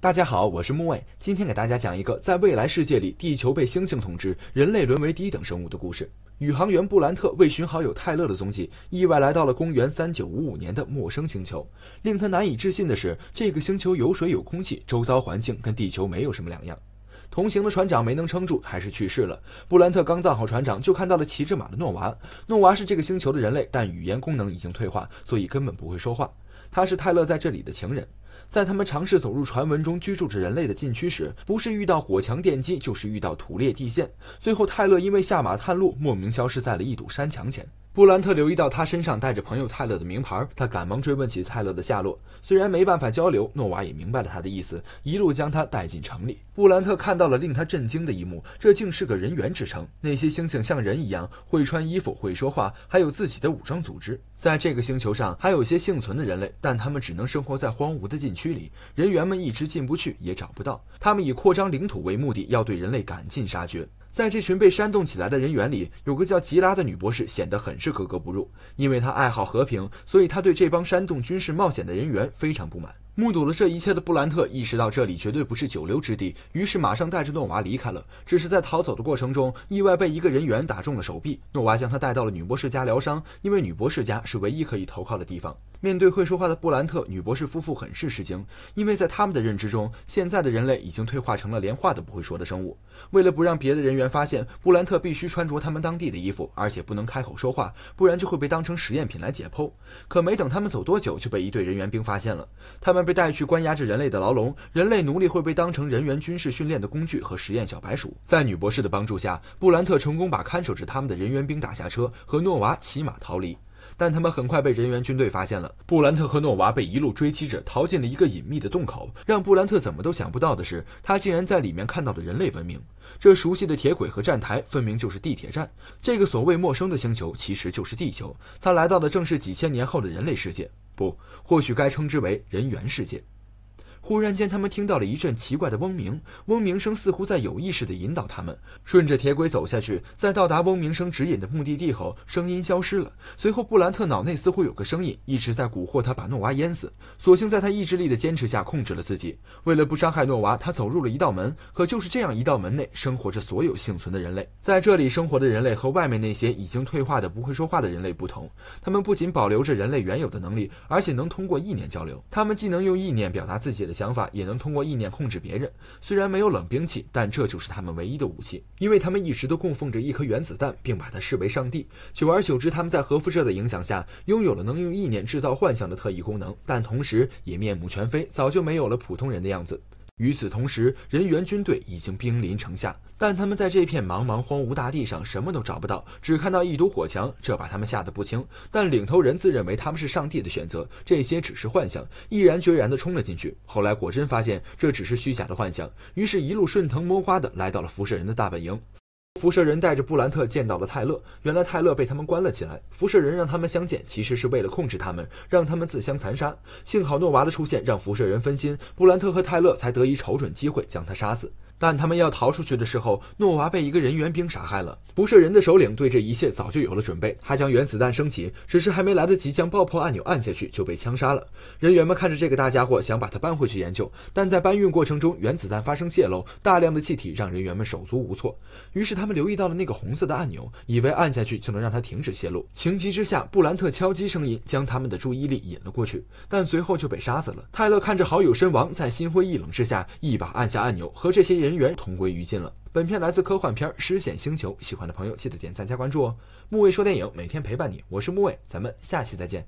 大家好，我是木卫，今天给大家讲一个在未来世界里，地球被猩猩统治，人类沦为低等生物的故事。宇航员布兰特为寻好友泰勒的踪迹，意外来到了公元三九五五年的陌生星球。令他难以置信的是，这个星球有水有空气，周遭环境跟地球没有什么两样。同行的船长没能撑住，还是去世了。布兰特刚葬好船长，就看到了骑着马的诺娃。诺娃是这个星球的人类，但语言功能已经退化，所以根本不会说话。他是泰勒在这里的情人。在他们尝试走入传闻中居住着人类的禁区时，不是遇到火墙电击，就是遇到土裂地陷。最后，泰勒因为下马探路，莫名消失在了一堵山墙前。布兰特留意到他身上带着朋友泰勒的名牌，他赶忙追问起泰勒的下落。虽然没办法交流，诺瓦也明白了他的意思，一路将他带进城里。布兰特看到了令他震惊的一幕：这竟是个人猿之城，那些猩猩像人一样会穿衣服、会说话，还有自己的武装组织。在这个星球上，还有些幸存的人类，但他们只能生活在荒芜的禁区里。人猿们一直进不去，也找不到。他们以扩张领土为目的，要对人类赶尽杀绝。在这群被煽动起来的人员里，有个叫吉拉的女博士显得很是格格不入，因为她爱好和平，所以她对这帮煽动军事冒险的人员非常不满。目睹了这一切的布兰特意识到这里绝对不是久留之地，于是马上带着诺娃离开了。只是在逃走的过程中，意外被一个人员打中了手臂，诺娃将他带到了女博士家疗伤，因为女博士家是唯一可以投靠的地方。面对会说话的布兰特，女博士夫妇很是吃惊，因为在他们的认知中，现在的人类已经退化成了连话都不会说的生物。为了不让别的人员发现，布兰特必须穿着他们当地的衣服，而且不能开口说话，不然就会被当成实验品来解剖。可没等他们走多久，就被一队人员兵发现了。他们被带去关押着人类的牢笼，人类奴隶会被当成人员军事训练的工具和实验小白鼠。在女博士的帮助下，布兰特成功把看守着他们的人员兵打下车，和诺娃骑马逃离。但他们很快被人员军队发现了。布兰特和诺娃被一路追击着，逃进了一个隐秘的洞口。让布兰特怎么都想不到的是，他竟然在里面看到了人类文明。这熟悉的铁轨和站台，分明就是地铁站。这个所谓陌生的星球，其实就是地球。他来到的正是几千年后的人类世界，不，或许该称之为人猿世界。忽然间，他们听到了一阵奇怪的嗡鸣，嗡鸣声似乎在有意识地引导他们顺着铁轨走下去。在到达嗡鸣声指引的目的地后，声音消失了。随后，布兰特脑内似乎有个声音一直在蛊惑他把诺娃淹死。所幸在他意志力的坚持下，控制了自己。为了不伤害诺娃，他走入了一道门。可就是这样一道门内，生活着所有幸存的人类。在这里生活的人类和外面那些已经退化的不会说话的人类不同，他们不仅保留着人类原有的能力，而且能通过意念交流。他们既能用意念表达自己。的想法也能通过意念控制别人。虽然没有冷兵器，但这就是他们唯一的武器，因为他们一直都供奉着一颗原子弹，并把它视为上帝。久而久之，他们在核辐射的影响下，拥有了能用意念制造幻想的特异功能，但同时也面目全非，早就没有了普通人的样子。与此同时，人员军队已经兵临城下，但他们在这片茫茫荒芜大地上什么都找不到，只看到一堵火墙，这把他们吓得不轻。但领头人自认为他们是上帝的选择，这些只是幻想，毅然决然地冲了进去。后来果真发现这只是虚假的幻想，于是，一路顺藤摸瓜地来到了辐射人的大本营。辐射人带着布兰特见到了泰勒，原来泰勒被他们关了起来。辐射人让他们相见，其实是为了控制他们，让他们自相残杀。幸好诺娃的出现让辐射人分心，布兰特和泰勒才得以瞅准机会将他杀死。但他们要逃出去的时候，诺娃被一个人员兵杀害了。辐射人的首领对这一切早就有了准备，他将原子弹升起，只是还没来得及将爆破按钮按下去就被枪杀了。人员们看着这个大家伙，想把他搬回去研究，但在搬运过程中，原子弹发生泄漏，大量的气体让人员们手足无措。于是他。他们留意到了那个红色的按钮，以为按下去就能让他停止泄露。情急之下，布兰特敲击声音将他们的注意力引了过去，但随后就被杀死了。泰勒看着好友身亡，在心灰意冷之下，一把按下按钮，和这些人员同归于尽了。本片来自科幻片《失险星球》，喜欢的朋友记得点赞加关注哦。木卫说电影每天陪伴你，我是木卫，咱们下期再见。